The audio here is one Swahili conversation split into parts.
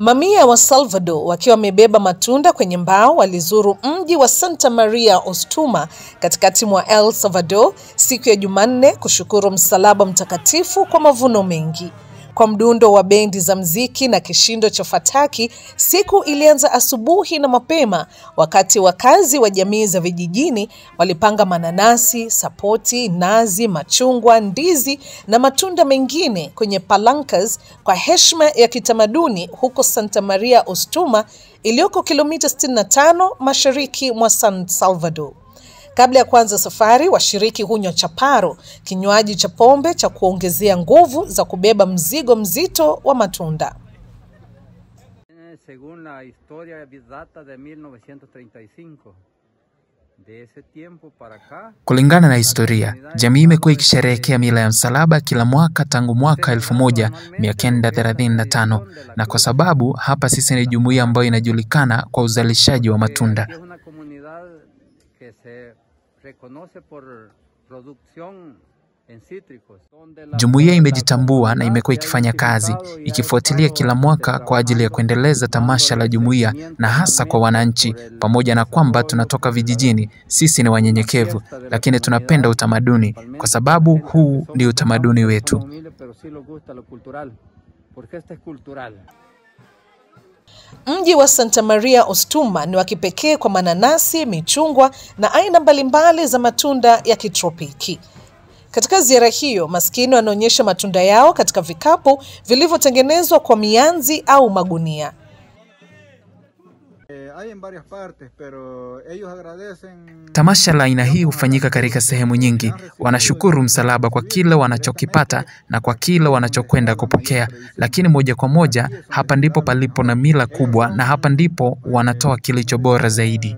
Mamia wa Salvador wakiwa wamebeba matunda kwenye mbao walizuru mji wa Santa Maria Ostuma katikati mwa El Salvador siku ya Jumanne kushukuru msalaba mtakatifu kwa mavuno mengi kwa mdundo wa bendi za mziki na kishindo cha fataki. Siku ilianza asubuhi na mapema, wakati wakazi wa jamii za vijijini walipanga mananasi, sapoti, nazi, machungwa, ndizi na matunda mengine kwenye palankas kwa heshima ya kitamaduni huko Santa Maria Ostuma iliyoko kilomita 65 mashariki mwa San Salvador. Kabla ya kuanza safari, washiriki hunywa chaparo, kinywaji cha pombe cha kuongezea nguvu za kubeba mzigo mzito wa matunda. Eh, según la historia bizata de 1935 Kulingana na historia, jamii imekuwa ikisherehekea mila ya msalaba kila mwaka tangu mwaka 1935 na kwa sababu hapa sisi ni jumuiya ambayo inajulikana kwa uzalishaji wa eh, matunda, jumuia se reconoce por producción Jumuiya imejitambua na imekuwa ikifanya kazi ikifuatilia kila mwaka kwa ajili ya kuendeleza tamasha la jumuiya na hasa kwa wananchi. Pamoja na kwamba tunatoka vijijini, sisi ni wanyenyekevu, lakini tunapenda utamaduni kwa sababu huu ndio utamaduni wetu. Mji wa Santa Maria Ostuma ni wa kipekee kwa mananasi, michungwa na aina mbalimbali za matunda ya kitropiki. Katika ziara hiyo, maskini wanaonyesha matunda yao katika vikapu vilivyotengenezwa kwa mianzi au magunia. Eh, Tamasha la aina hii hufanyika katika sehemu nyingi. Wanashukuru msalaba kwa kile wanachokipata na kwa kile wanachokwenda kupokea, lakini moja kwa moja hapa ndipo palipo na mila kubwa, na hapa ndipo wanatoa kilicho bora zaidi.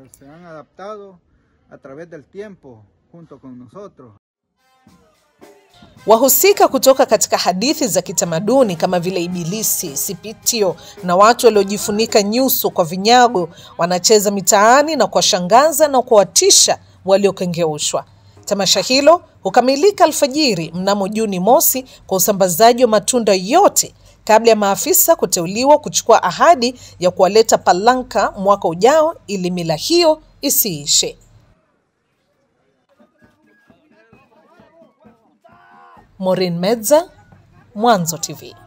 Wahusika kutoka katika hadithi za kitamaduni kama vile Ibilisi, Sipitio na watu waliojifunika nyuso kwa vinyago wanacheza mitaani na kuwashangaza na kuwatisha waliokengeushwa. Tamasha hilo hukamilika alfajiri mnamo Juni mosi kwa usambazaji wa matunda yote kabla ya maafisa kuteuliwa kuchukua ahadi ya kuwaleta Palanka mwaka ujao ili mila hiyo isiishe. Maureen Medza, Mwanzo TV.